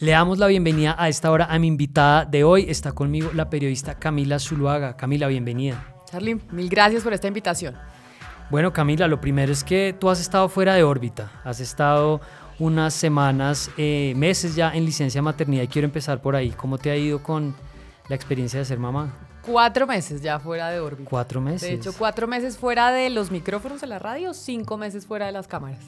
Le damos la bienvenida a esta hora a mi invitada de hoy. Está conmigo la periodista Camila Zuluaga. Camila, bienvenida. Charly, mil gracias por esta invitación. Bueno, Camila, lo primero es que tú has estado fuera de órbita. Has estado unas semanas, eh, meses ya en licencia maternidad y quiero empezar por ahí. ¿Cómo te ha ido con la experiencia de ser mamá? Cuatro meses ya fuera de órbita. Cuatro meses. De hecho, cuatro meses fuera de los micrófonos de la radio, cinco meses fuera de las cámaras.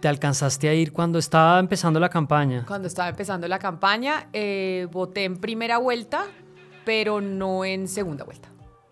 ¿Te alcanzaste a ir cuando estaba empezando la campaña? Cuando estaba empezando la campaña, eh, voté en primera vuelta, pero no en segunda vuelta.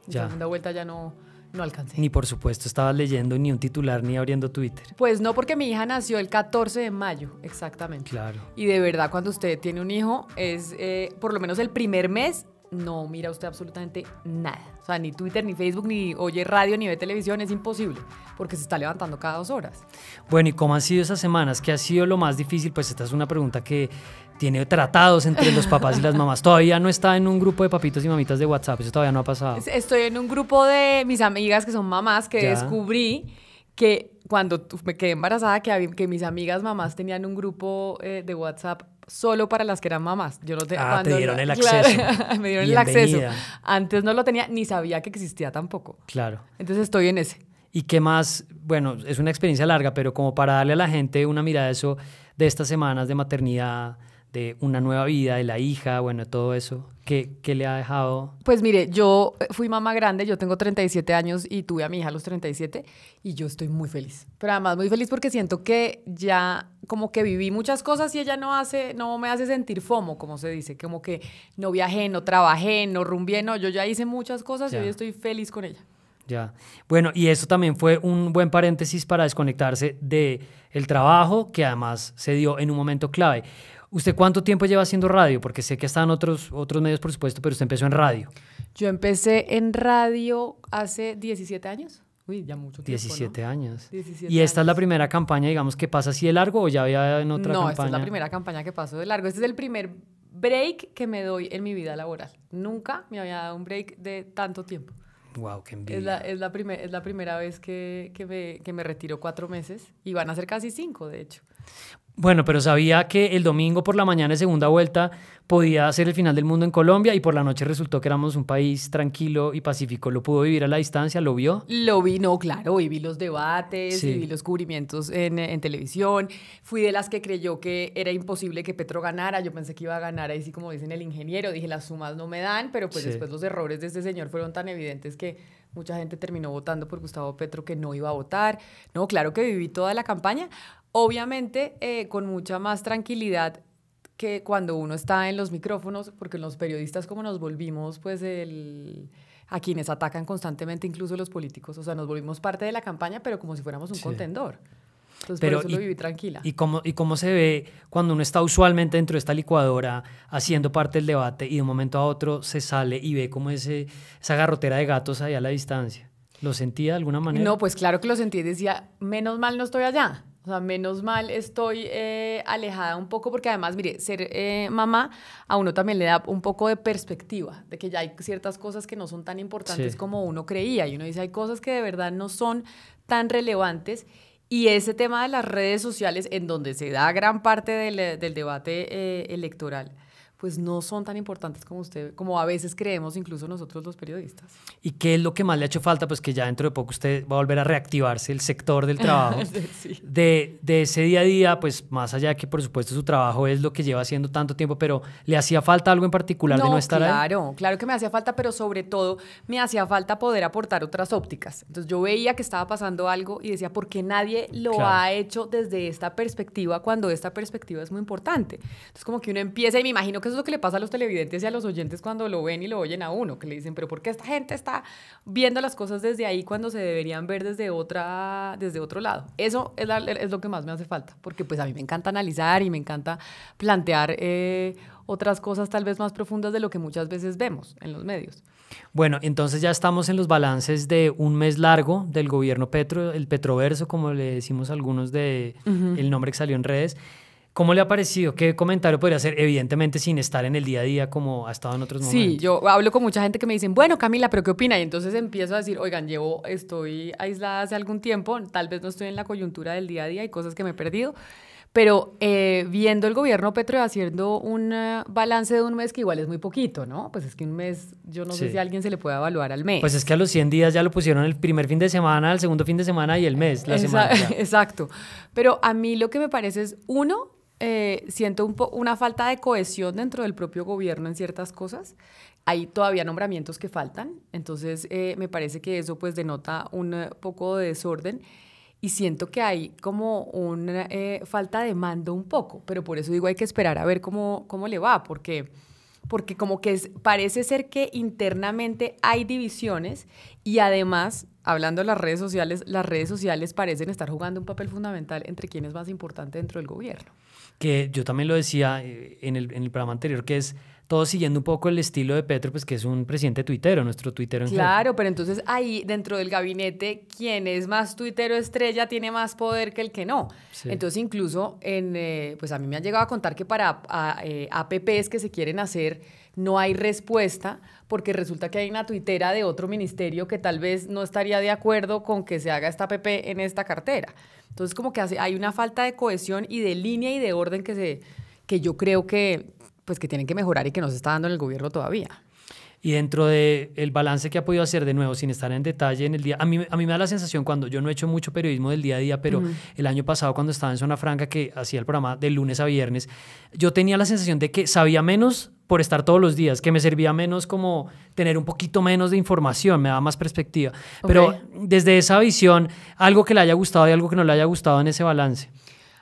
En segunda vuelta ya no, no alcancé. Ni por supuesto estabas leyendo ni un titular ni abriendo Twitter. Pues no, porque mi hija nació el 14 de mayo, exactamente. Claro. Y de verdad, cuando usted tiene un hijo, es eh, por lo menos el primer mes no mira usted absolutamente nada. O sea, ni Twitter, ni Facebook, ni oye radio, ni ve televisión, es imposible, porque se está levantando cada dos horas. Bueno, ¿y cómo han sido esas semanas? ¿Qué ha sido lo más difícil? Pues esta es una pregunta que tiene tratados entre los papás y las mamás. Todavía no está en un grupo de papitos y mamitas de WhatsApp, eso todavía no ha pasado. Estoy en un grupo de mis amigas que son mamás que descubrí que cuando me quedé embarazada, que, mis amigas mamás tenían un grupo eh, de WhatsApp solo para las que eran mamás. Yo no te, ah, te dieron el acceso. me dieron el acceso. Antes no lo tenía, ni sabía que existía tampoco. Claro. Entonces estoy en ese. ¿Y qué más? Bueno, es una experiencia larga, pero como para darle a la gente una mirada de eso, de estas semanas de maternidad, de una nueva vida, de la hija, bueno, todo eso. ¿Qué, le ha dejado? Pues mire, yo eh, fui mamá grande, yo tengo 37 años y tuve a mi hija a los 37 y yo estoy muy feliz. Pero además muy feliz porque siento que ya como que viví muchas cosas y ella no hace, no me hace sentir fomo, como se dice, como que no viajé, no trabajé, no rumbié, no, yo ya hice muchas cosas y hoy estoy feliz con ella. Ya. Bueno, y eso también fue un buen paréntesis para desconectarse de el trabajo que además se dio en un momento clave. ¿Usted cuánto tiempo lleva haciendo radio? Porque sé que están otros, otros medios, por supuesto, pero usted empezó en radio. Yo empecé en radio hace 17 años. Uy, ya mucho tiempo. 17 años. ¿Y esta es la primera campaña, digamos, que pasa así de largo o ya había en otra campaña? No, esta es la primera campaña que pasó de largo. Este es el primer break que me doy en mi vida laboral. Nunca me había dado un break de tanto tiempo. Wow, qué envidia. Es la, es la primera vez que, que, me, que me retiro cuatro meses y van a ser casi cinco, de hecho. Bueno, pero sabía que el domingo por la mañana de segunda vuelta podía ser el final del mundo en Colombia y por la noche resultó que éramos un país tranquilo y pacífico. ¿Lo pudo vivir a la distancia? ¿Lo vio? Lo vi, no, claro. vi los debates, vi viví los cubrimientos en, televisión. Fui de las que creyó que era imposible que Petro ganara. Yo pensé que iba a ganar ahí, sí, como dicen el ingeniero. Dije, las sumas no me dan, pero pues después los errores de este señor fueron tan evidentes que mucha gente terminó votando por Gustavo Petro que no iba a votar. No, claro que viví toda la campaña. Obviamente, eh, con mucha más tranquilidad que cuando uno está en los micrófonos, porque los periodistas como nos volvimos, pues a quienes atacan constantemente, incluso los políticos, o sea, nos volvimos parte de la campaña, pero como si fuéramos un contendor. Entonces, Pero por eso lo viví tranquila. ¿y cómo, ¿Y cómo se ve cuando uno está usualmente dentro de esta licuadora haciendo parte del debate y de un momento a otro se sale y ve como ese, esa garrotera de gatos allá a la distancia? ¿Lo sentía de alguna manera? No, pues claro que lo sentí. Decía, menos mal no estoy allá. O sea, menos mal estoy eh, alejada un poco porque además, mire, ser eh, mamá a uno también le da un poco de perspectiva, de que ya hay ciertas cosas que no son tan importantes como uno creía y uno dice, hay cosas que de verdad no son tan relevantes. Y ese tema de las redes sociales, en donde se da gran parte del, debate eh, electoral, pues no son tan importantes como usted, como a veces creemos incluso nosotros los periodistas. ¿Y qué es lo que más le ha hecho falta? Pues que ya dentro de poco usted va a volver a reactivarse el sector del trabajo. de, ese día a día, pues más allá de que por supuesto su trabajo es lo que lleva haciendo tanto tiempo, pero ¿le hacía falta algo en particular de no estar claro, ahí? Claro, claro que me hacía falta, pero sobre todo me hacía falta poder aportar otras ópticas. Entonces yo veía que estaba pasando algo y decía, ¿por qué nadie lo ha hecho desde esta perspectiva cuando esta perspectiva es muy importante? Entonces como que uno empieza y me imagino que eso es lo que le pasa a los televidentes y a los oyentes cuando lo ven y lo oyen a uno, que le dicen, pero ¿por qué esta gente está viendo las cosas desde ahí cuando se deberían ver desde, otra, desde otro lado? Eso es, lo que más me hace falta, porque pues a mí me encanta analizar y me encanta plantear eh, otras cosas tal vez más profundas de lo que muchas veces vemos en los medios. Bueno, entonces ya estamos en los balances de un mes largo del gobierno Petro, el Petroverso, como le decimos a algunos de el nombre que salió en redes. ¿Cómo le ha parecido? ¿Qué comentario podría hacer? Evidentemente sin estar en el día a día como ha estado en otros momentos. Sí, yo hablo con mucha gente que me dicen, bueno, Camila, ¿pero qué opina? Y entonces empiezo a decir, oigan, llevo, estoy aislada hace algún tiempo, tal vez no estoy en la coyuntura del día a día, hay cosas que me he perdido, pero eh, viendo el gobierno Petro haciendo un eh, balance de un mes que igual es muy poquito, ¿no? Pues es que un mes, yo no sé si a alguien se le puede evaluar al mes. Pues es que a los 100 días ya lo pusieron el primer fin de semana, el segundo fin de semana y el mes, la semana. Exacto. Pero a mí lo que me parece es, uno, eh, siento una falta de cohesión dentro del propio gobierno en ciertas cosas. Hay todavía nombramientos que faltan, entonces eh, me parece que eso pues denota un eh, poco de desorden y siento que hay como una falta de mando un poco, pero por eso digo hay que esperar a ver cómo, cómo le va, porque porque como que parece ser que internamente hay divisiones y además hablando de las redes sociales, las redes sociales parecen estar jugando un papel fundamental entre quién es más importante dentro del gobierno. Que yo también lo decía eh, en el, programa anterior, que es todo siguiendo un poco el estilo de Petro, pues que es un presidente tuitero, nuestro tuitero en Claro, pero entonces ahí dentro del gabinete, quien es más tuitero estrella tiene más poder que el que no. Entonces incluso, en, eh, pues a mí me han llegado a contar que para APPs eh, que se quieren hacer no hay respuesta porque resulta que hay una tuitera de otro ministerio que tal vez no estaría de acuerdo con que se haga esta PP en esta cartera. Entonces como que hay una falta de cohesión y de línea y de orden que, se, que yo creo que, pues, que tienen que mejorar y que no se está dando en el gobierno todavía. Y dentro del balance que ha podido hacer de nuevo, sin estar en detalle en el día, a mí, me da la sensación cuando yo no he hecho mucho periodismo del día a día, pero el año pasado cuando estaba en Zona Franca, que hacía el programa de lunes a viernes, yo tenía la sensación de que sabía menos por estar todos los días, que me servía menos como tener un poquito menos de información, me daba más perspectiva. Pero desde esa visión, algo que le haya gustado y algo que no le haya gustado en ese balance.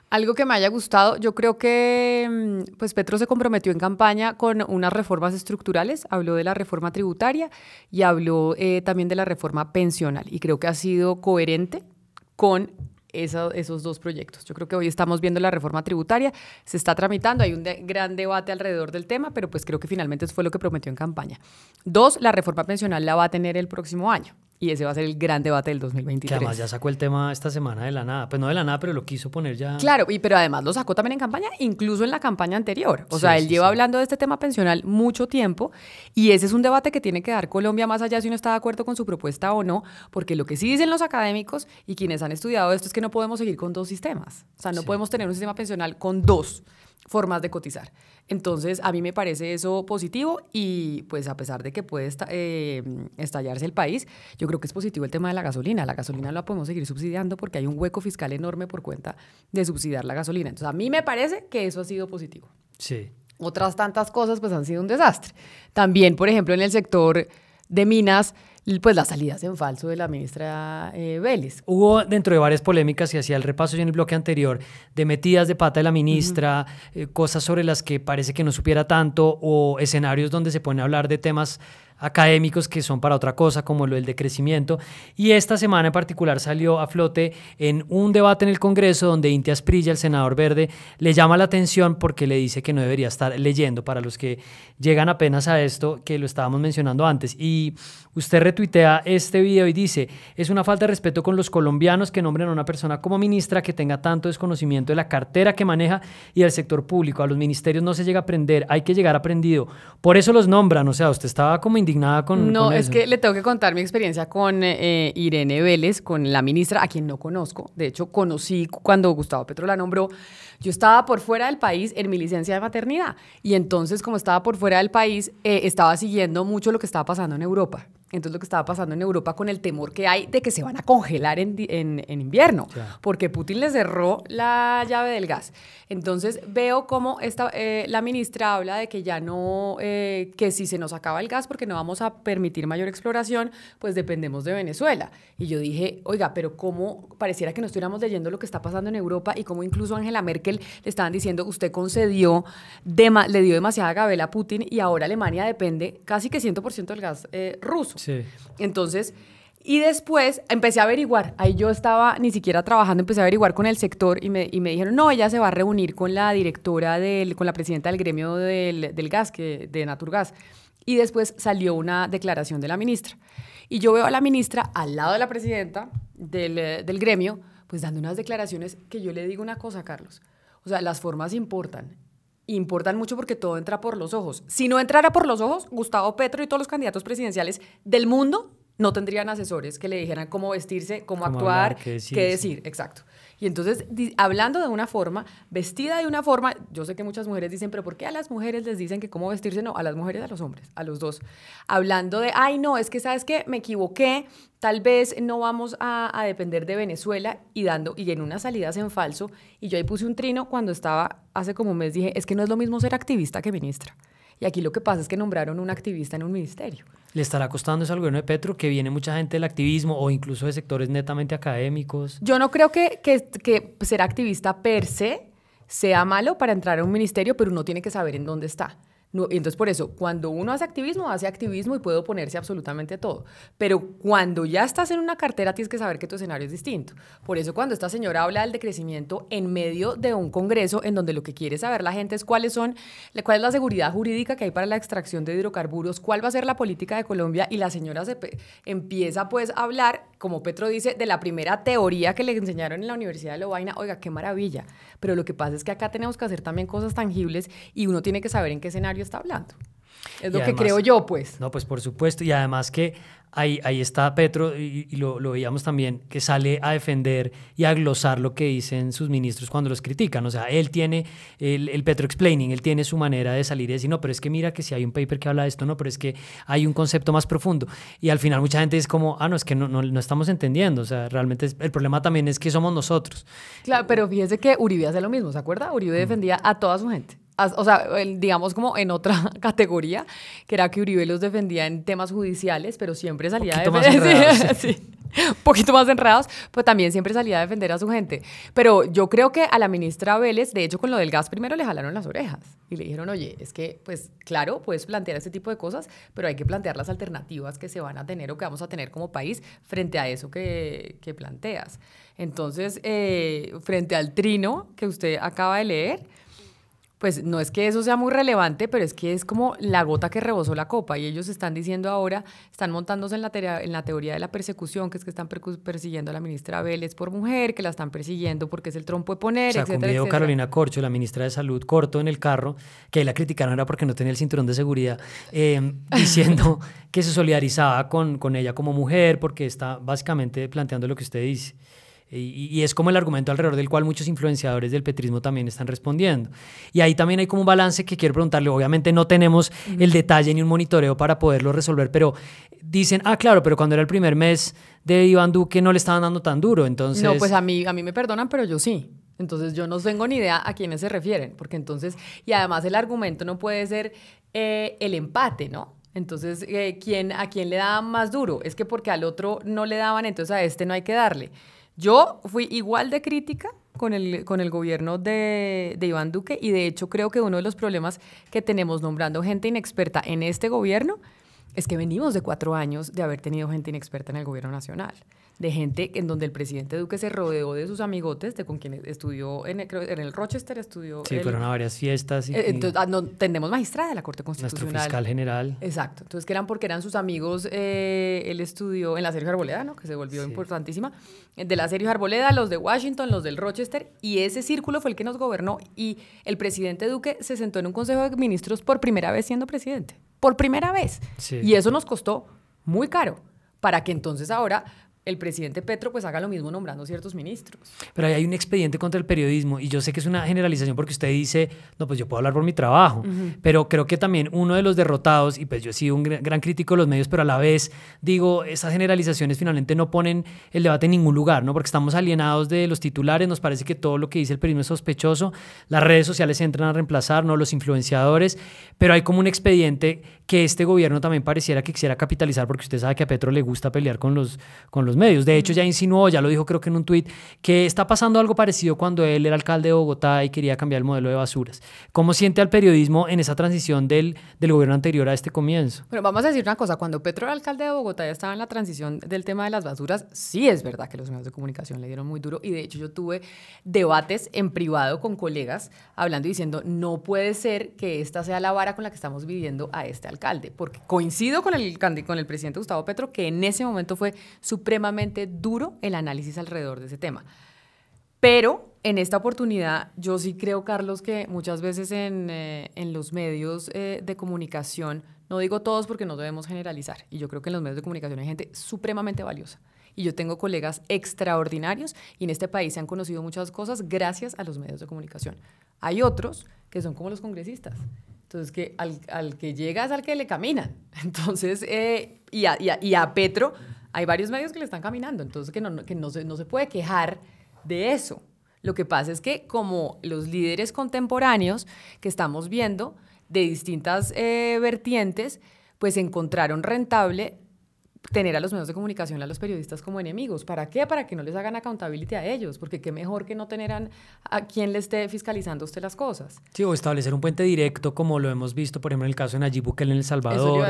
Algo que me haya gustado, yo creo que mm, pues Petro se comprometió en campaña con unas reformas estructurales, habló de la reforma tributaria y habló eh, también de la reforma pensional y creo que ha sido coherente con esos dos proyectos. Yo creo que hoy estamos viendo la reforma tributaria, se está tramitando, hay un gran debate alrededor del tema, pero pues creo que finalmente eso fue lo que prometió en campaña. Dos, la reforma pensional la va a tener el próximo año. Y ese va a ser el gran debate del 2023. Que además ya sacó el tema esta semana de la nada. Pues no de la nada, pero lo quiso poner ya. Claro, y, pero además lo sacó también en campaña, incluso en la campaña anterior. O sea, él lleva hablando de este tema pensional mucho tiempo y ese es un debate que tiene que dar Colombia más allá si uno está de acuerdo con su propuesta o no, porque lo que sí dicen los académicos y quienes han estudiado esto es que no podemos seguir con dos sistemas. O sea, no podemos tener un sistema pensional con dos formas de cotizar. Entonces, a mí me parece eso positivo y pues a pesar de que puede eh, estallarse el país, yo creo que es positivo el tema de la gasolina. La gasolina la podemos seguir subsidiando porque hay un hueco fiscal enorme por cuenta de subsidiar la gasolina. Entonces, a mí me parece que eso ha sido positivo. Sí. Otras tantas cosas pues han sido un desastre. También, por ejemplo, en el sector de minas, pues las salidas en falso de la ministra eh, Vélez. Hubo dentro de varias polémicas y hacía el repaso yo en el bloque anterior de metidas de pata de la ministra, eh, cosas sobre las que parece que no supiera tanto o escenarios donde se pone a hablar de temas académicos que son para otra cosa, como lo del decrecimiento. Y esta semana en particular salió a flote en un debate en el Congreso donde Intias Prilla, el senador verde, le llama la atención porque le dice que no debería estar leyendo, para los que llegan apenas a esto, que lo estábamos mencionando antes. Y usted retuitea este video y dice, es una falta de respeto con los colombianos que nombren a una persona como ministra que tenga tanto desconocimiento de la cartera que maneja y del sector público. A los ministerios no se llega a aprender, hay que llegar aprendido. Por eso los nombran, o sea, usted estaba como con... No, es que le tengo que contar mi experiencia con eh, eh, Irene Vélez, con la ministra, a quien no conozco. De hecho, conocí cuando Gustavo Petro la nombró. Yo estaba por fuera del país en mi licencia de paternidad, Y entonces, como estaba por fuera del país, eh, estaba siguiendo mucho lo que estaba pasando en Europa. Entonces lo que estaba pasando en Europa con el temor que hay de que se van a congelar en, en, invierno, porque Putin les cerró la llave del gas. Entonces veo cómo esta, eh, la ministra habla de que ya no, eh, que si se nos acaba el gas porque no vamos a permitir mayor exploración, pues dependemos de Venezuela. Y yo dije, oiga, pero cómo pareciera que no estuviéramos leyendo lo que está pasando en Europa y cómo incluso Angela Merkel le estaban diciendo, usted concedió, le dio demasiada gabela a Putin y ahora Alemania depende casi que 100% del gas eh, ruso. Entonces, y después empecé a averiguar, ahí yo estaba ni siquiera trabajando, empecé a averiguar con el sector y me, dijeron, no, ella se va a reunir con la directora, con la presidenta del gremio del, del gas, que, de Naturgas. Y después salió una declaración de la ministra. Y yo veo a la ministra al lado de la presidenta del, eh, del gremio, pues dando unas declaraciones que yo le digo una cosa, Carlos. O sea, las formas importan importan mucho porque todo entra por los ojos. Si no entrara por los ojos, Gustavo Petro y todos los candidatos presidenciales del mundo no tendrían asesores que le dijeran cómo vestirse, cómo, actuar, qué decir. Exacto. Y entonces, hablando de una forma, vestida de una forma, yo sé que muchas mujeres dicen, pero ¿por qué a las mujeres les dicen que cómo vestirse? No, a las mujeres, a los hombres, a los dos. Hablando de, ay, no, es que sabes que me equivoqué, tal vez no vamos a, depender de Venezuela y dando, y en una salida en falso, y yo ahí puse un trino cuando estaba, hace como un mes dije, es que no es lo mismo ser activista que ministra. Y aquí lo que pasa es que nombraron un activista en un ministerio. ¿Le estará costando eso al gobierno de Petro, que viene mucha gente del activismo o incluso de sectores netamente académicos? Yo no creo que, que ser activista per se sea malo para entrar a un ministerio, pero uno tiene que saber en dónde está entonces, por eso, cuando uno hace activismo, hace activismo y puede oponerse absolutamente a todo. Pero cuando ya estás en una cartera, tienes que saber que tu escenario es distinto. Por eso, cuando esta señora habla del decrecimiento en medio de un congreso en donde lo que quiere saber la gente es cuáles son, cuál es la seguridad jurídica que hay para la extracción de hidrocarburos, cuál va a ser la política de Colombia, y la señora se empieza pues a hablar como Petro dice, de la primera teoría que le enseñaron en la Universidad de Lovaina, oiga, qué maravilla. Pero lo que pasa es que acá tenemos que hacer también cosas tangibles y uno tiene que saber en qué escenario está hablando. Es lo que creo yo, pues. No, pues por supuesto. Y además que ahí, ahí está Petro, y, lo, veíamos también, que sale a defender y a glosar lo que dicen sus ministros cuando los critican. O sea, él tiene el, Petro Explaining, él tiene su manera de salir y decir, no, pero es que mira que si hay un paper que habla de esto, no, pero es que hay un concepto más profundo. Y al final mucha gente es como, ah, no, es que no, estamos entendiendo. O sea, realmente el problema también es que somos nosotros. Claro, pero fíjese que Uribe hace lo mismo, ¿se acuerda? Uribe mm. defendía a toda su gente o sea, digamos como en otra categoría, que era que Uribe los defendía en temas judiciales, pero siempre salía a defender. Un poquito más enredados, pues también siempre salía a defender a su gente. Pero yo creo que a la ministra Vélez, de hecho, con lo del gas, primero le jalaron las orejas y le dijeron, oye, es que, pues, claro, puedes plantear ese tipo de cosas, pero hay que plantear las alternativas que se van a tener o que vamos a tener como país frente a eso que, que planteas. Entonces, eh, frente al trino que usted acaba de leer, pues no es que eso sea muy relevante, pero es que es como la gota que rebosó la copa. Y ellos están diciendo ahora, están montándose en la, en la teoría de la persecución, que es que están persiguiendo a la ministra Vélez por mujer, que la están persiguiendo porque es el trompo de poner, o sea, Carolina Corcho, la ministra de Salud, corto en el carro, que la criticaron era porque no tenía el cinturón de seguridad, em, diciendo que se solidarizaba con, con ella como mujer, porque está básicamente planteando lo que usted dice. Eh, y, es como el argumento alrededor del cual muchos influenciadores del petrismo también están respondiendo. Y ahí también hay como un balance que quiero preguntarle. Obviamente no tenemos el detalle ni un monitoreo para poderlo resolver, pero dicen, ah, claro, pero cuando era el primer mes de Iván Duque no le estaban dando tan duro, entonces... No, pues a mí, a mí me perdonan, pero yo sí. Entonces yo no tengo ni idea a quiénes se refieren, porque entonces, y además el argumento no puede ser eh, el empate, ¿no? Entonces, eh, ¿a quién le daban más duro? Es que porque al otro no le daban, entonces a este no hay que darle. Yo fui igual de crítica con el, con el gobierno de, de, Iván Duque y de hecho creo que uno de los problemas que tenemos nombrando gente inexperta en este gobierno es que venimos de cuatro años de haber tenido gente inexperta en el gobierno nacional de gente en donde el presidente Duque se rodeó de sus amigotes, de con quienes estudió en el, Rochester, estudió... Sí, fueron a varias fiestas. Y, eh, entonces, ah, tenemos magistrada de la Corte Constitucional. Nuestro fiscal general. Exacto. Entonces, que eran porque eran sus amigos, eh, él estudió en la Sergio Arboleda, ¿no? que se volvió importantísima, de la Sergio Arboleda, los de Washington, los del Rochester, y ese círculo fue el que nos gobernó. Y el presidente Duque se sentó en un consejo de ministros por primera vez siendo presidente. Por primera vez. Y eso nos costó muy caro para que entonces ahora el presidente Petro pues haga lo mismo nombrando ciertos ministros. Pero ahí hay un expediente contra el periodismo y yo sé que es una generalización porque usted dice, no, pues yo puedo hablar por mi trabajo, pero creo que también uno de los derrotados, y pues yo he sido un gran crítico de los medios, pero a la vez digo, esas generalizaciones finalmente no ponen el debate en ningún lugar, ¿no? Porque estamos alienados de los titulares, nos parece que todo lo que dice el periodismo es sospechoso, las redes sociales entran a reemplazar, ¿no? Los influenciadores, pero hay como un expediente que este gobierno también pareciera que quisiera capitalizar porque usted sabe que a Petro le gusta pelear con los, con los medios. De hecho, ya insinuó, ya lo dijo creo que en un tuit, que está pasando algo parecido cuando él era alcalde de Bogotá y quería cambiar el modelo de basuras. ¿Cómo siente al periodismo en esa transición del, gobierno anterior a este comienzo? Bueno, vamos a decir una cosa. Cuando Petro era alcalde de Bogotá ya estaba en la transición del tema de las basuras, sí es verdad que los medios de comunicación le dieron muy duro. Y de hecho, yo tuve debates en privado con colegas hablando y diciendo, no puede ser que esta sea la vara con la que estamos viviendo a este alcalde. Porque coincido con el, con el presidente Gustavo Petro, que en ese momento fue suprema duro el análisis alrededor de ese tema. Pero en esta oportunidad, yo sí creo, Carlos, que muchas veces en, eh, los medios eh, de comunicación, no digo todos porque no debemos generalizar, y yo creo que en los medios de comunicación hay gente supremamente valiosa. Y yo tengo colegas extraordinarios y en este país se han conocido muchas cosas gracias a los medios de comunicación. Hay otros que son como los congresistas. Entonces, que al, que llega es al que le caminan. Entonces, eh, y a Petro hay varios medios que le están caminando, entonces que no, se, puede quejar de eso. Lo que pasa es que como los líderes contemporáneos que estamos viendo de distintas eh, vertientes, pues encontraron rentable tener a los medios de comunicación, a los periodistas como enemigos. ¿Para qué? Para que no les hagan accountability a ellos, porque qué mejor que no tener a quien le esté fiscalizando usted las cosas. Sí, o establecer un puente directo, como lo hemos visto, por ejemplo, en el caso de Nayib Bukele en El Salvador.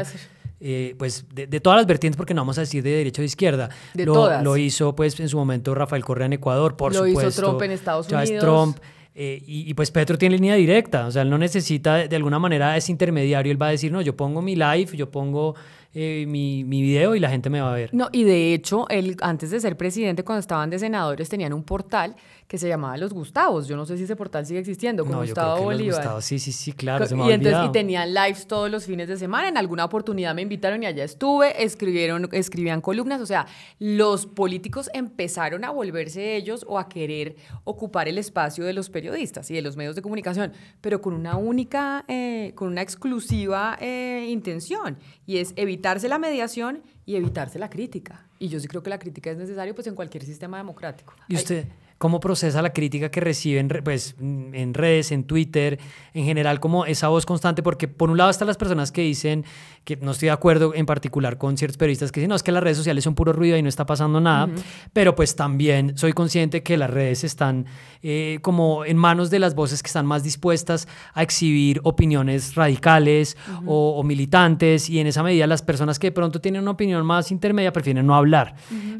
Eh, pues de, todas las vertientes, porque no vamos a decir de derecha o de izquierda. lo, hizo pues en su momento Rafael Correa en Ecuador, por supuesto. Lo hizo Trump en Estados Unidos. Trump. Eh, y, pues Petro tiene línea directa, o sea, él no necesita de alguna manera ese intermediario, él va a decir, no, yo pongo mi life, yo pongo eh, mi, mi, video y la gente me va a ver. No, y de hecho, él, antes de ser presidente, cuando estaban de senadores, tenían un portal que se llamaba Los Gustavos. Yo no sé si ese portal sigue existiendo, con no, Gustavo Bolívar. sí, sí, sí, claro. y, entonces, tenían lives todos los fines de semana. En alguna oportunidad me invitaron y allá estuve, escribieron, escribían columnas. O sea, los políticos empezaron a volverse ellos o a querer ocupar el espacio de los periodistas y de los medios de comunicación, pero con una única, eh, con una exclusiva eh, intención, y es evitar evitarse la mediación y evitarse la crítica. Y yo sí creo que la crítica es necesaria pues en cualquier sistema democrático. ¿Y usted? cómo procesa la crítica que reciben pues, en redes, en Twitter, en general, como esa voz constante, porque por un lado están las personas que dicen que no estoy de acuerdo en particular con ciertos periodistas que dicen, no, es que las redes sociales son puro ruido y no está pasando nada, pero pues también soy consciente que las redes están eh, como en manos de las voces que están más dispuestas a exhibir opiniones radicales o, militantes y en esa medida las personas que de pronto tienen una opinión más intermedia prefieren no hablar.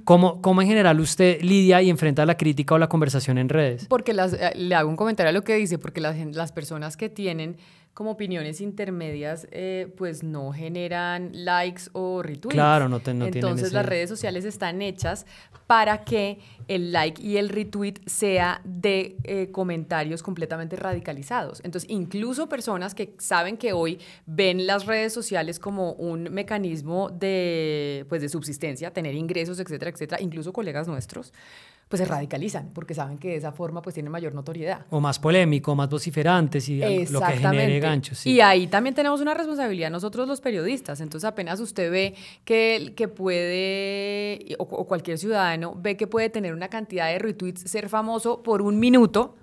¿Cómo, ¿Cómo en general usted lidia y enfrenta la crítica o la conversación en redes. Porque eh, le hago un comentario a lo que dice, porque las, personas que tienen como opiniones intermedias, eh, pues no generan likes o retweets. Claro, no, te, Entonces las redes sociales están hechas para que el like y el retweet sea de eh, comentarios completamente radicalizados. Entonces, incluso personas que saben que hoy ven las redes sociales como un mecanismo de, pues, de subsistencia, tener ingresos, etcétera, etcétera, incluso colegas nuestros, pues se radicalizan, porque saben que de esa forma pues tienen mayor notoriedad. O más polémico, más vociferante, si lo que genere ganchos. Y ahí también tenemos una responsabilidad nosotros los periodistas, entonces apenas usted ve que, que puede, o, o cualquier ciudadano ve que puede tener una cantidad de retweets, ser famoso por un minuto,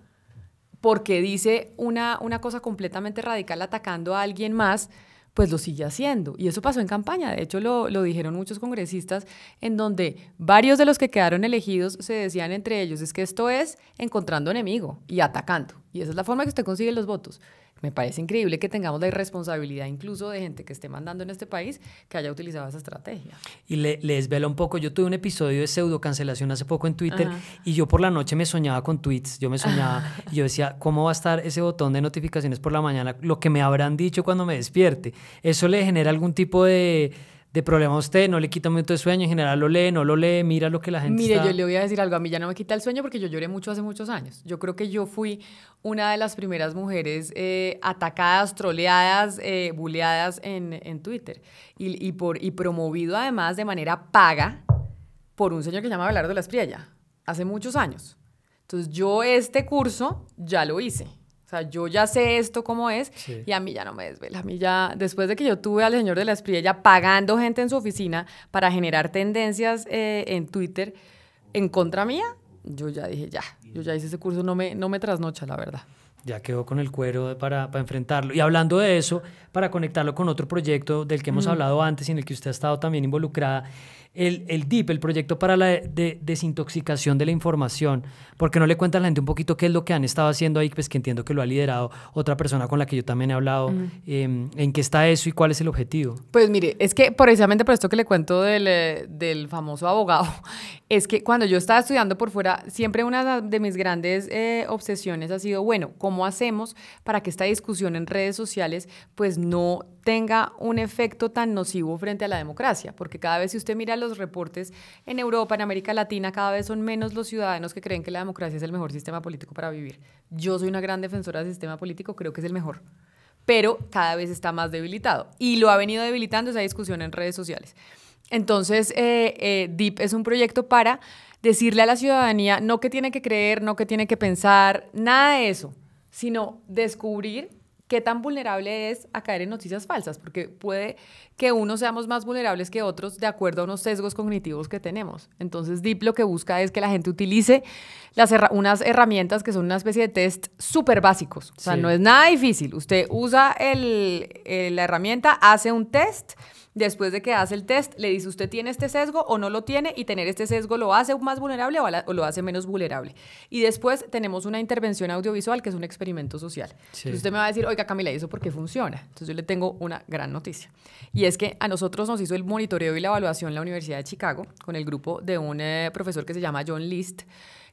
porque dice una, una cosa completamente radical atacando a alguien más, pues lo sigue haciendo. Y eso pasó en campaña, de hecho lo, dijeron muchos congresistas, en donde varios de los que quedaron elegidos se decían entre ellos, es que esto es encontrando enemigo y atacando. Y esa es la forma que usted consigue los votos. Me parece increíble que tengamos la irresponsabilidad incluso de gente que esté mandando en este país que haya utilizado esa estrategia. Y le, les vela un poco, yo tuve un episodio de pseudo cancelación hace poco en Twitter y yo por la noche me soñaba con tweets, yo me soñaba y yo decía, ¿cómo va a estar ese botón de notificaciones por la mañana? Lo que me habrán dicho cuando me despierte. Eso le genera algún tipo de de problema a usted, no le quita un minuto de sueño, en general lo lee, no lo lee, mira lo que la gente Mire, yo le voy a decir algo, a mí ya no me quita el sueño porque yo lloré mucho hace muchos años. Yo creo que yo fui una de las primeras mujeres eh, atacadas, troleadas, eh, buleadas en, en Twitter y, y, por, y promovido además de manera paga por un señor que se llama Abelardo de la hace muchos años. Entonces yo este curso ya lo hice sea, yo ya sé esto cómo es y a mí ya no me desvela. A mí ya, después de que yo tuve al señor de la Espriella pagando gente en su oficina para generar tendencias eh, en Twitter en contra mía, yo ya dije, ya, yo ya hice ese curso, no me, no me trasnocha, la verdad. Ya quedó con el cuero para, para, enfrentarlo. Y hablando de eso, para conectarlo con otro proyecto del que hemos hablado antes y en el que usted ha estado también involucrada, el, el DIP, el proyecto para la desintoxicación de la información. porque no le cuenta a la gente un poquito qué es lo que han estado haciendo ahí? Pues que entiendo que lo ha liderado otra persona con la que yo también he hablado. Em, ¿En qué está eso y cuál es el objetivo? Pues mire, es que precisamente por esto que le cuento del, eh, del famoso abogado, es que cuando yo estaba estudiando por fuera, siempre una de mis grandes eh, obsesiones ha sido, bueno, ¿cómo cómo hacemos para que esta discusión en redes sociales pues no tenga un efecto tan nocivo frente a la democracia, porque cada vez si usted mira los reportes en Europa, en América Latina, cada vez son menos los ciudadanos que creen que la democracia es el mejor sistema político para vivir. Yo soy una gran defensora del sistema político, creo que es el mejor pero cada vez está más debilitado y lo ha venido debilitando esa discusión en redes sociales. Entonces, eh, eh, DIP es un proyecto para decirle a la ciudadanía no que tiene que creer, no que tiene que pensar, nada de eso, sino descubrir qué tan vulnerable es a caer en noticias falsas, porque puede que unos seamos más vulnerables que otros de acuerdo a unos sesgos cognitivos que tenemos. Entonces, DIP lo que busca es que la gente utilice unas herramientas que son una especie de test súper básicos. O sea, no es nada difícil. Usted usa eh, la herramienta, hace un test Después de que hace el test, le dice usted tiene este sesgo o no lo tiene y tener este sesgo lo hace más vulnerable o, lo hace menos vulnerable. Y después tenemos una intervención audiovisual que es un experimento social. usted me va a decir, oiga Camila, ¿y eso por qué funciona? Entonces yo le tengo una gran noticia. Y es que a nosotros nos hizo el monitoreo y la evaluación la Universidad de Chicago con el grupo de un eh, profesor que se llama John List,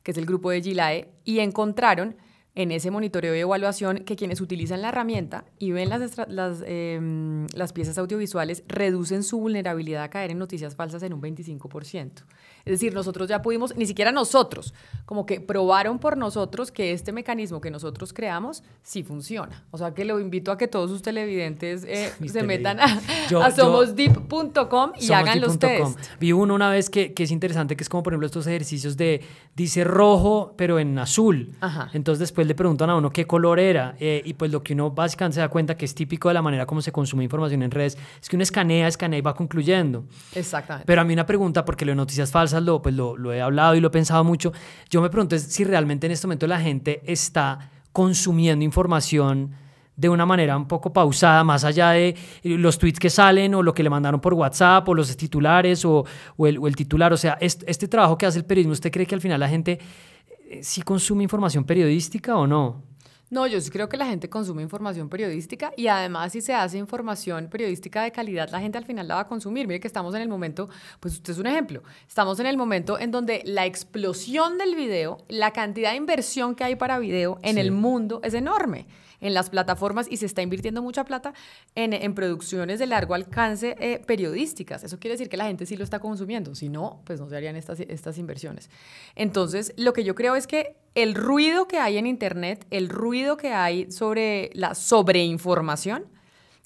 que es el grupo de Gilae, y encontraron en ese monitoreo y evaluación que quienes utilizan la herramienta y ven las, las, em, las, piezas audiovisuales reducen su vulnerabilidad a caer en noticias falsas en un 25%. Es decir, nosotros ya pudimos, ni siquiera nosotros, como que probaron por nosotros que este mecanismo que nosotros creamos sí funciona. O sea que lo invito a que todos sus televidentes eh, se metan a, somosdeep.com y hagan los test. Vi uno una vez que, es interesante, que es como por ejemplo estos ejercicios de, dice rojo, pero en azul. Entonces después le preguntan a uno qué color era. Eh, y pues lo que uno básicamente se da cuenta que es típico de la manera como se consume información en redes, es que uno escanea, escanea y va concluyendo. Exactamente. Pero a mí una pregunta, porque le noticias falsas lo, pues lo, he hablado y lo he pensado mucho. Yo me pregunto si realmente en este momento la gente está consumiendo información de una manera un poco pausada, más allá de eh, los tweets que salen o lo que le mandaron por WhatsApp o los titulares o, el, titular. O sea, este, este, trabajo que hace el periodismo, ¿usted cree que al final la gente eh, sí consume información periodística o no? No, yo sí creo que la gente consume información periodística y además si se hace información periodística de calidad, la gente al final la va a consumir. Mire que estamos en el momento, pues usted es un ejemplo, estamos en el momento en donde la explosión del video, la cantidad de inversión que hay para video en el mundo es enorme en las plataformas y se está invirtiendo mucha plata en, producciones de largo alcance eh, periodísticas. Eso quiere decir que la gente sí lo está consumiendo, si no, pues no se harían estas, estas inversiones. Entonces, lo que yo creo es que el ruido que hay en Internet, el ruido que hay sobre la sobreinformación,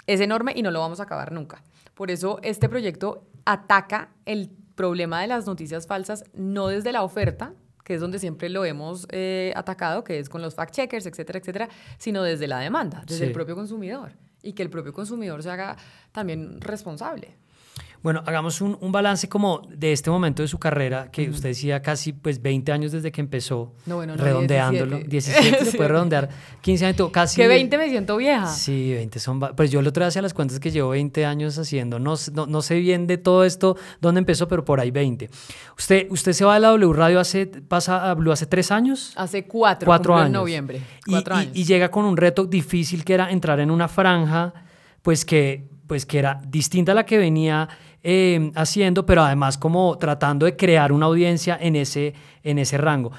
es enorme y no lo vamos a acabar nunca. Por eso este proyecto ataca el problema de las noticias falsas no desde la oferta, que es donde siempre lo hemos eh, atacado, que es con los fact-checkers, etcétera, etcétera, sino desde la demanda, desde el propio consumidor. Y que el propio consumidor se haga también responsable. Bueno, hagamos un, balance como de este momento de su carrera, que usted decía casi pues 20 años desde que empezó, no, bueno, redondeándolo, 17, se puede redondear, 15 años, casi... Que 20 me siento vieja. Sí, 20 son... Pues yo lo traje hacia las cuentas que llevo 20 años haciendo, no, no, sé bien de todo esto, dónde empezó, pero por ahí 20. Usted, usted se va de la W Radio, hace, pasa a hace tres años. Hace cuatro, cuatro años. en noviembre. y, años. y llega con un reto difícil que era entrar en una franja, pues que pues que era distinta a la que venía Em, haciendo, pero además como tratando de crear una audiencia en ese, en ese rango.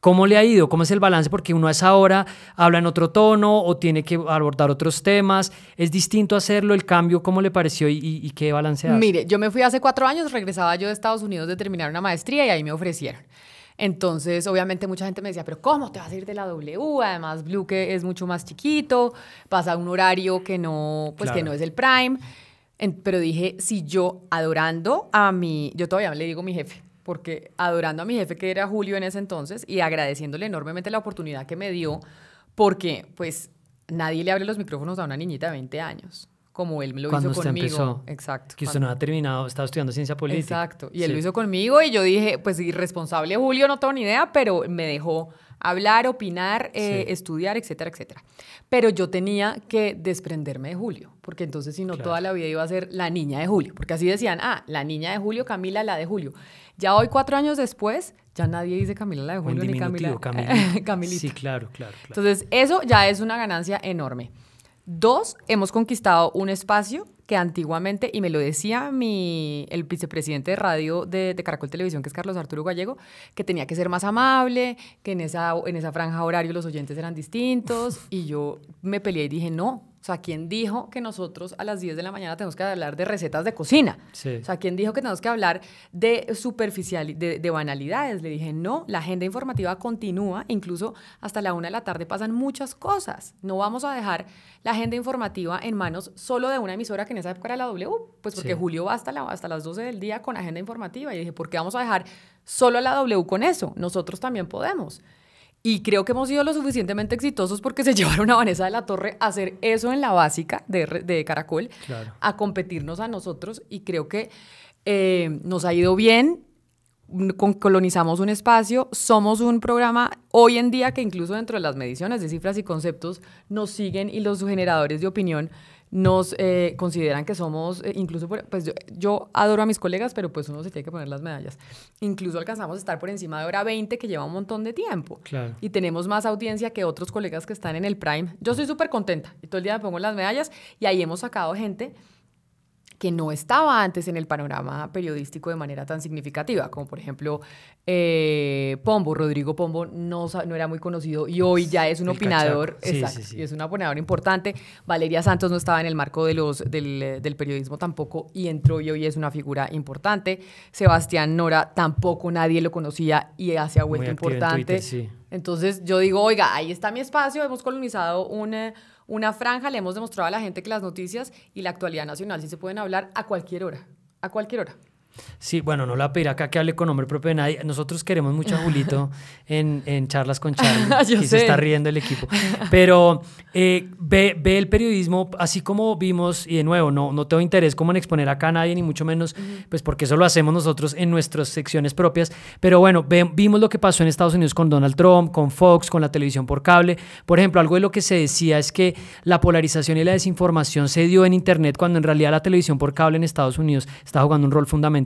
¿Cómo le ha ido? ¿Cómo es el balance? Porque uno a esa hora habla en otro tono o tiene que abordar otros temas. ¿Es distinto hacerlo? ¿El cambio cómo le pareció y, qué balance Mire, yo me fui hace cuatro años, regresaba yo de Estados Unidos de terminar una maestría y ahí me ofrecieron. Entonces, obviamente mucha gente me decía, pero ¿cómo te vas a ir de la W? Además, Blue que es mucho más chiquito, pasa a un horario que no, pues que no es el prime pero dije, si yo adorando a mi, yo todavía le digo mi jefe, porque adorando a mi jefe que era Julio en ese entonces y agradeciéndole enormemente la oportunidad que me dio, porque pues nadie le abre los micrófonos a una niñita de 20 años como él me lo hizo usted conmigo. Empezó, Exacto. Que usted no ha terminado, estaba estudiando ciencia política. Exacto. Y él lo hizo conmigo y yo dije, pues irresponsable Julio, no tengo ni idea, pero me dejó hablar, opinar, eh, estudiar, etcétera, etcétera. Pero yo tenía que desprenderme de Julio, porque entonces si no toda la vida iba a ser la niña de Julio, porque así decían, ah, la niña de Julio, Camila, la de Julio. Ya hoy, cuatro años después, ya nadie dice Camila la de Julio ni Camila. Camilita. Sí, claro, claro, claro. Entonces, eso ya es una ganancia enorme. Dos, hemos conquistado un espacio que antiguamente, y me lo decía mi, el vicepresidente de radio de, Caracol Televisión, que es Carlos Arturo Gallego, que tenía que ser más amable, que en esa, en esa franja horario los oyentes eran distintos, y yo me peleé y dije, no, o sea, ¿quién dijo que nosotros a las 10 de la mañana tenemos que hablar de recetas de cocina? O sea, ¿quién dijo que tenemos que hablar de superficial, de, banalidades? Le dije, no, la agenda informativa continúa, incluso hasta la una de la tarde pasan muchas cosas. No vamos a dejar la agenda informativa en manos solo de una emisora que en esa época era la W, pues porque Julio va hasta, las 12 del día con agenda informativa. Y dije, ¿por qué vamos a dejar solo la W con eso? Nosotros también podemos. Y creo que hemos sido lo suficientemente exitosos porque se llevaron a Vanessa de la Torre a hacer eso en la básica de, Caracol, a competirnos a nosotros. Y creo que eh, nos ha ido bien, colonizamos un espacio, somos un programa hoy en día que incluso dentro de las mediciones de cifras y conceptos nos siguen y los generadores de opinión nos eh, consideran que somos, eh, incluso, pues yo, yo, adoro a mis colegas, pero pues uno se tiene que poner las medallas. Incluso alcanzamos a estar por encima de hora 20, que lleva un montón de tiempo. Claro. Y tenemos más audiencia que otros colegas que están en el Prime. Yo soy súper contenta y todo el día me pongo las medallas y ahí hemos sacado gente que no estaba antes en el panorama periodístico de manera tan significativa, como por ejemplo eh, Pombo, Rodrigo Pombo no, no era muy conocido y hoy ya es un opinador, y es un opinador importante, Valeria Santos no estaba en el marco de los, del, periodismo tampoco y entró y hoy es una figura importante, Sebastián Nora tampoco nadie lo conocía y hace vuelta importante, entonces yo digo, oiga, ahí está mi espacio, hemos colonizado un eh, una franja, le hemos demostrado a la gente que las noticias y la actualidad nacional sí se pueden hablar a cualquier hora, a cualquier hora. Sí, bueno, no la pedirá acá que hable con nombre propio de nadie. Nosotros queremos mucho a Julito en, charlas con Charlie. Ah, y se está riendo el equipo. Pero eh, ve, el periodismo así como vimos, y de nuevo, no, no tengo interés como en exponer acá a nadie, ni mucho menos, pues porque eso lo hacemos nosotros en nuestras secciones propias. Pero bueno, vimos lo que pasó en Estados Unidos con Donald Trump, con Fox, con la televisión por cable. Por ejemplo, algo de lo que se decía es que la polarización y la desinformación se dio en Internet cuando en realidad la televisión por cable en Estados Unidos está jugando un rol fundamental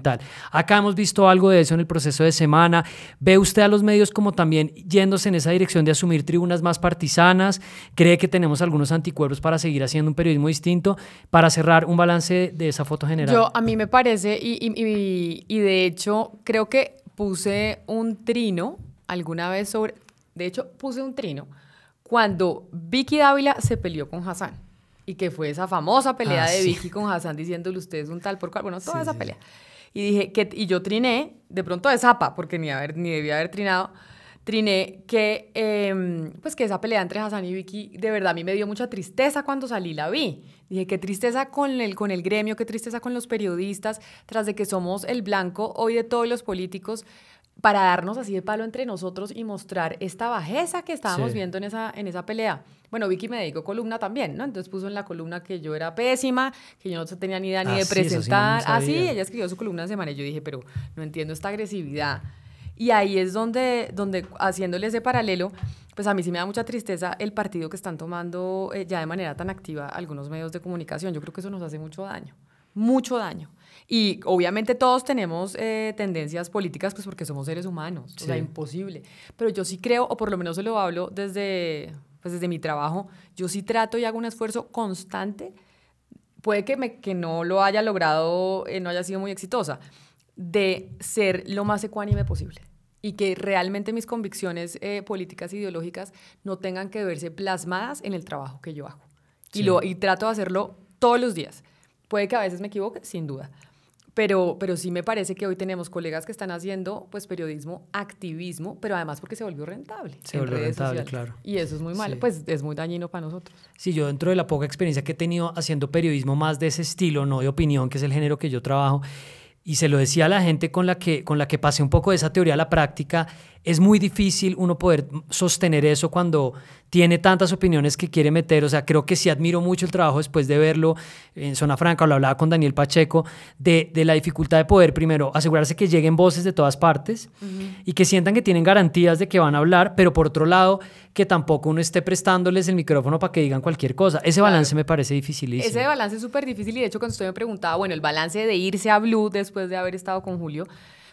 Acá hemos visto algo de eso en el proceso de semana. ¿Ve usted a los medios como también yéndose en esa dirección de asumir tribunas más partisanas? ¿Cree que tenemos algunos anticuerpos para seguir haciendo un periodismo distinto? Para cerrar, un balance de esa foto general. Yo, a mí me parece, y, y, de hecho creo que puse un trino alguna vez sobre, de hecho puse un trino cuando Vicky Dávila se peleó con Hassan y que fue esa famosa pelea ah, de Vicky con Hassan diciéndole usted un tal por cual, bueno, toda esa pelea. Y dije que, y yo triné, de pronto de zapa, porque ni, haber, ni debía haber trinado, triné que, em, pues que esa pelea entre Hassan y Vicky, de verdad a mí me dio mucha tristeza cuando salí, la vi. Dije, qué tristeza con el, con el gremio, qué tristeza con los periodistas, tras de que somos el blanco hoy de todos los políticos, para darnos así de palo entre nosotros y mostrar esta bajeza que estábamos viendo en esa, en esa pelea. Bueno, Vicky me dedicó columna también, ¿no? Entonces puso en la columna que yo era pésima, que yo no tenía ni idea ni de ah, presentar. Así ah, ella escribió su columna de semana y yo dije, pero no entiendo esta agresividad. Y ahí es donde, donde haciéndole ese paralelo, pues a mí sí me da mucha tristeza el partido que están tomando eh, ya de manera tan activa algunos medios de comunicación. Yo creo que eso nos hace mucho daño, mucho daño. Y obviamente todos tenemos eh, tendencias políticas, pues porque somos seres humanos, o sea, imposible. Pero yo sí creo, o por lo menos se lo hablo desde, pues desde mi trabajo, yo sí trato y hago un esfuerzo constante. Puede que, me, que no lo haya logrado, eh, no haya sido muy exitosa, de ser lo más ecuánime posible y que realmente mis convicciones eh, políticas e ideológicas no tengan que verse plasmadas en el trabajo que yo hago. Y, lo, y trato de hacerlo todos los días. Puede que a veces me equivoque, sin duda, pero, sí me parece que hoy tenemos colegas que están haciendo pues periodismo, activismo, pero además porque se volvió rentable. Se volvió rentable, claro. Y eso es muy malo, pues es muy dañino para nosotros. Sí, yo dentro de la poca experiencia que he tenido haciendo periodismo más de ese estilo, no de opinión, que es el género que yo trabajo, y se lo decía a la gente con la que, con la que pasé un poco de esa teoría a la práctica, es muy difícil uno poder sostener eso cuando tiene tantas opiniones que quiere meter. O sea, creo que sí admiro mucho el trabajo después de verlo en Zona Franca, lo hablaba con Daniel Pacheco, de, la dificultad de poder primero asegurarse que lleguen voces de todas partes y que sientan que tienen garantías de que van a hablar, pero por otro lado, que tampoco uno esté prestándoles el micrófono para que digan cualquier cosa. Ese balance me parece dificilísimo. Ese balance es súper difícil y de hecho cuando usted me preguntaba, bueno, el balance de irse a Blue después de haber estado con Julio,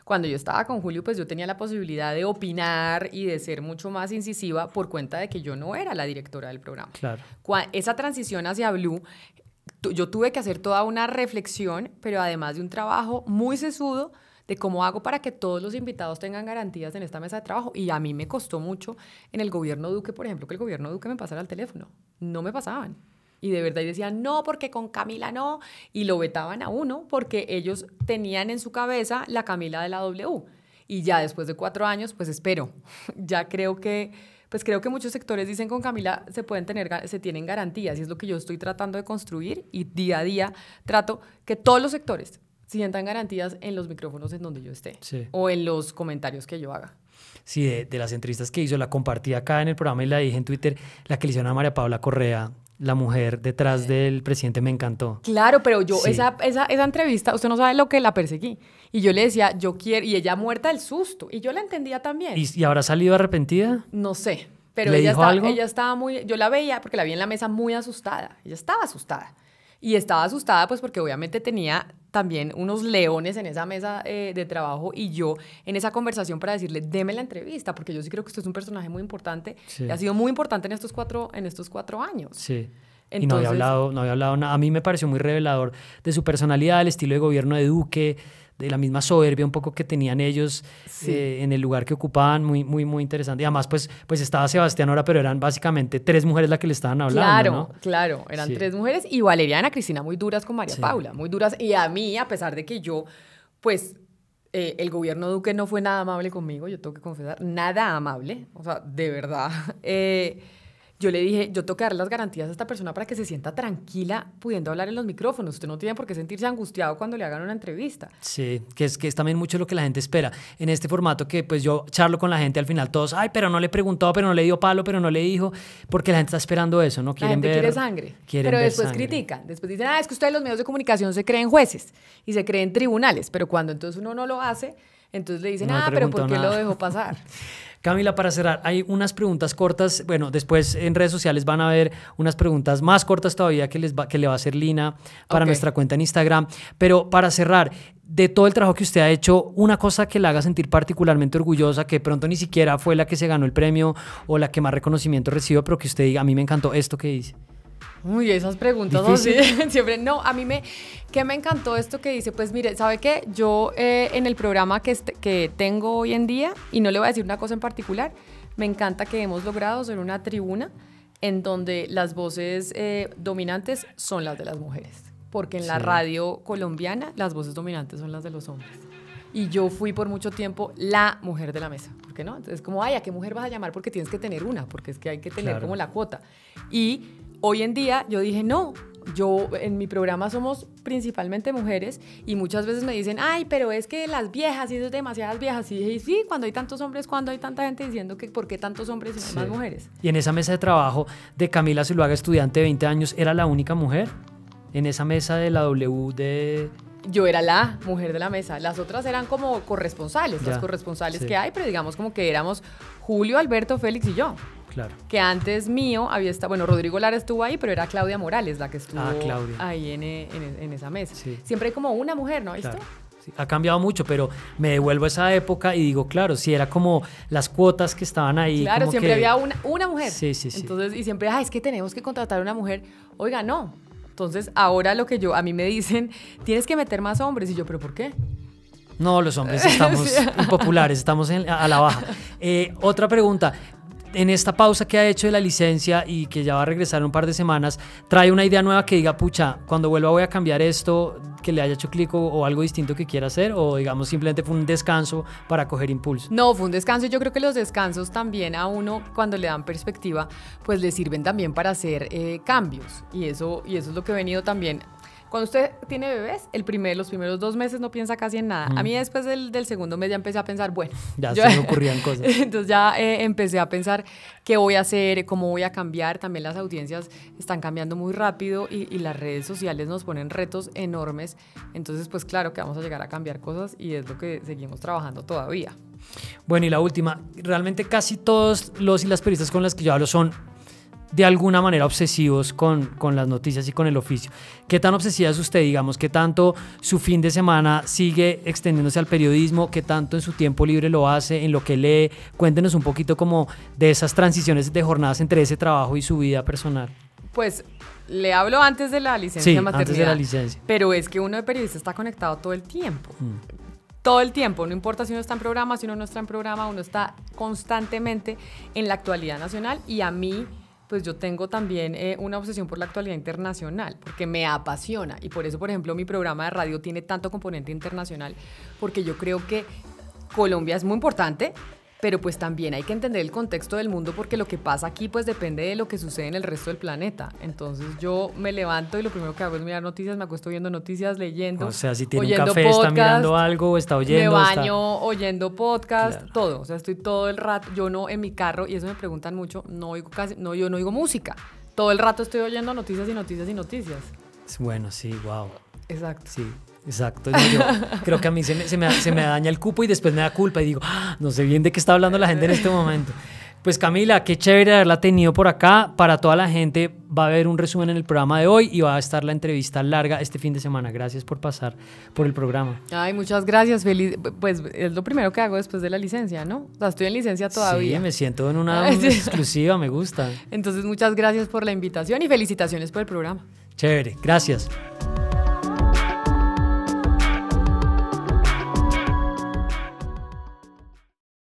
cuando yo estaba con Julio, pues yo tenía la posibilidad de opinar y de ser mucho más incisiva por cuenta de que yo no era la directora del programa. Claro. esa transición hacia Blue yo tuve que hacer toda una reflexión, pero además de un trabajo muy sesudo de cómo hago para que todos los invitados tengan garantías en esta mesa de trabajo. Y a mí me costó mucho en el gobierno Duque, por ejemplo, que el gobierno Duque me pasara el teléfono. No me pasaban. Y de verdad decían, no, porque con Camila no. Y lo vetaban a uno porque ellos tenían en su cabeza la Camila de la W. Y ya después de cuatro años, pues espero. ya creo que, pues creo que muchos sectores dicen con Camila se pueden tener, se tienen garantías. Y es lo que yo estoy tratando de construir. Y día a día trato que todos los sectores sientan garantías en los micrófonos en donde yo esté. O en los comentarios que yo haga. Sí, de, de, las entrevistas que hizo, la compartí acá en el programa y la dije en Twitter, la que le hicieron a María Paula Correa la mujer detrás del presidente me encantó. Claro, pero yo esa, esa, entrevista, usted no sabe lo que la perseguí. Y yo le decía, yo quiero, y ella muerta del susto. Y yo la entendía también. ¿Y, habrá salido arrepentida? No sé, pero ella, estaba, ella estaba muy, yo la veía, porque la vi en la mesa muy asustada. Ella estaba asustada. Y estaba asustada, pues porque obviamente tenía también unos leones en esa mesa eh, de trabajo y yo en esa conversación para decirle, deme la entrevista, porque yo sí creo que usted es un personaje muy importante. Y ha sido muy importante en estos cuatro, en estos años. Sí. y no había hablado, no había hablado nada. A mí me pareció muy revelador de su personalidad, el estilo de gobierno de Duque, de la misma soberbia un poco que tenían ellos eh, en el lugar que ocupaban, muy, muy, muy interesante. Y además, pues, pues estaba Sebastián ahora, pero eran básicamente tres mujeres las que le estaban hablando. Claro, claro, eran tres mujeres y Valeria Ana Cristina muy duras con María Paula, muy duras. Y a mí, a pesar de que yo, pues... Eh, el gobierno Duque no fue nada amable conmigo, yo tengo que confesar, nada amable, o sea, de verdad. Eh, yo le dije, yo tengo que las garantías a esta persona para que se sienta tranquila pudiendo hablar en los micrófonos. Usted no tiene por qué sentirse angustiado cuando le hagan una entrevista. Sí, que es, que también mucho lo que la gente espera. En este formato que pues yo charlo con la gente al final, todos, ay, pero no le preguntó, pero no le dio palo, pero no le dijo, porque la gente está esperando eso, ¿no? Quieren la gente quiere sangre. pero después critican, después dicen, ah, es que ustedes los medios de comunicación se creen jueces y se creen tribunales, pero cuando entonces uno no lo hace, entonces le dicen, ah, pero ¿por qué lo dejó pasar? Camila, para cerrar, hay unas preguntas cortas. Bueno, después en redes sociales van a ver unas preguntas más cortas todavía que, les va, que le va a hacer Lina para nuestra cuenta en Instagram. Pero para cerrar, de todo el trabajo que usted ha hecho, una cosa que la haga sentir particularmente orgullosa, que pronto ni siquiera fue la que se ganó el premio o la que más reconocimiento recibió, pero que usted diga, a mí me encantó esto que dice. Uy, esas preguntas siempre, no, a mí me, ¿Qué me encantó esto que dice, pues mire, ¿sabe qué? Yo eh, en el programa que, este, que tengo hoy en día, y no le voy a decir una cosa en particular, me encanta que hemos logrado ser una tribuna en donde las voces eh, dominantes son las de las mujeres, porque en la radio colombiana las voces dominantes son las de los hombres. Y yo fui por mucho tiempo la mujer de la mesa, ¿por qué no? Entonces, como, ay, ¿a qué mujer vas a llamar? Porque tienes que tener una, porque es que hay que tener como la cuota. Y Hoy en día yo dije, no, yo en mi programa somos principalmente mujeres y muchas veces me dicen, ay, pero es que las viejas y es demasiadas viejas. Y dije, sí, cuando hay tantos hombres, cuando hay tanta gente diciendo que por qué tantos hombres y no más mujeres. Y en esa mesa de trabajo de Camila Zuluaga, estudiante de 20 años, ¿era la única mujer? En esa mesa de la W de... Yo era la mujer de la mesa, las otras eran como corresponsales, las corresponsales que hay, pero digamos como que éramos Julio, Alberto, Félix y yo. Claro. Que antes mío había estado, bueno, Rodrigo Lara estuvo ahí, pero era Claudia Morales la que estuvo ah, ahí eh, en, en, esa mesa. Siempre hay como una mujer, ¿no? ha cambiado mucho, pero me devuelvo a esa época y digo, claro, si era como las cuotas que estaban ahí. Claro, siempre había una, mujer. Sí, sí, sí. Entonces, y siempre, ah, es que tenemos que contratar a una mujer. Oiga, no. Entonces, ahora lo que yo, a mí me dicen, tienes que meter más hombres. Y yo, ¿pero por qué? No, los hombres estamos impopulares, estamos a la baja. Eh, otra pregunta, en esta pausa que ha hecho de la licencia y que ya va a regresar en un par de semanas, trae una idea nueva que diga, pucha, cuando vuelva voy a cambiar esto, que le haya hecho clic o, algo distinto que quiera hacer, o digamos simplemente fue un descanso para coger impulso. No, fue un descanso. Yo creo que los descansos también a uno, cuando le dan perspectiva, pues le sirven también para hacer eh, cambios. Y eso, y eso es lo que he venido también cuando usted tiene bebés, el primer, los primeros dos meses no piensa casi en nada. A mí mm. después del, segundo mes ya empecé a pensar, bueno, ya se me ocurrían cosas. Entonces ya eh, empecé a pensar qué voy a hacer, cómo voy a cambiar. También las audiencias están cambiando muy rápido y, y las redes sociales nos ponen retos enormes. Entonces, pues claro que vamos a llegar a cambiar cosas y es lo que seguimos trabajando todavía. Bueno, y la última, realmente casi todos los y las periodistas con las que yo hablo son de alguna manera obsesivos con, con las noticias y con el oficio. ¿Qué tan obsesiva es usted, digamos? ¿Qué tanto su fin de semana sigue extendiéndose al periodismo? ¿Qué tanto en su tiempo libre lo hace, en lo que lee? Cuéntenos un poquito como de esas transiciones de jornadas entre ese trabajo y su vida personal. Pues le hablo antes de la licencia de maternidad. la licencia. Pero es que uno de periodista está conectado todo el tiempo. Mm. todo el tiempo, no importa si uno está en programa, si uno no está en programa, uno está constantemente en la actualidad nacional y a mí pues yo tengo también eh, una obsesión por la actualidad internacional, porque me apasiona. Y por eso, por ejemplo, mi programa de radio tiene tanto componente internacional, porque yo creo que Colombia es muy importante, pero pues también hay que entender el contexto del mundo porque lo que pasa aquí pues depende de lo que sucede en el resto del planeta. Entonces yo me levanto y lo primero que hago es mirar noticias, me acuesto viendo noticias, leyendo. O sea, si tiene un café, está mirando algo, está oyendo. Me baño, oyendo podcast, todo. O sea, estoy todo el rato, yo no en mi carro, y eso me preguntan mucho, no oigo casi, no, yo no oigo música. Todo el rato estoy oyendo noticias y noticias y noticias. Bueno, sí, wow. Exacto. Sí, Exacto. yo creo que a mí se me, daña el cupo y después me da culpa y digo, ah, no sé bien de qué está hablando la gente en este momento. Pues Camila, qué chévere haberla tenido por acá. Para toda la gente va a haber un resumen en el programa de hoy y va a estar la entrevista larga este fin de semana. Gracias por pasar por el programa. Ay, muchas gracias. Pues es lo primero que hago después de la licencia, ¿no? O sea, estoy en licencia todavía. Sí, me siento en una exclusiva, me gusta. Entonces, muchas gracias por la invitación y felicitaciones por el programa. Chévere, gracias.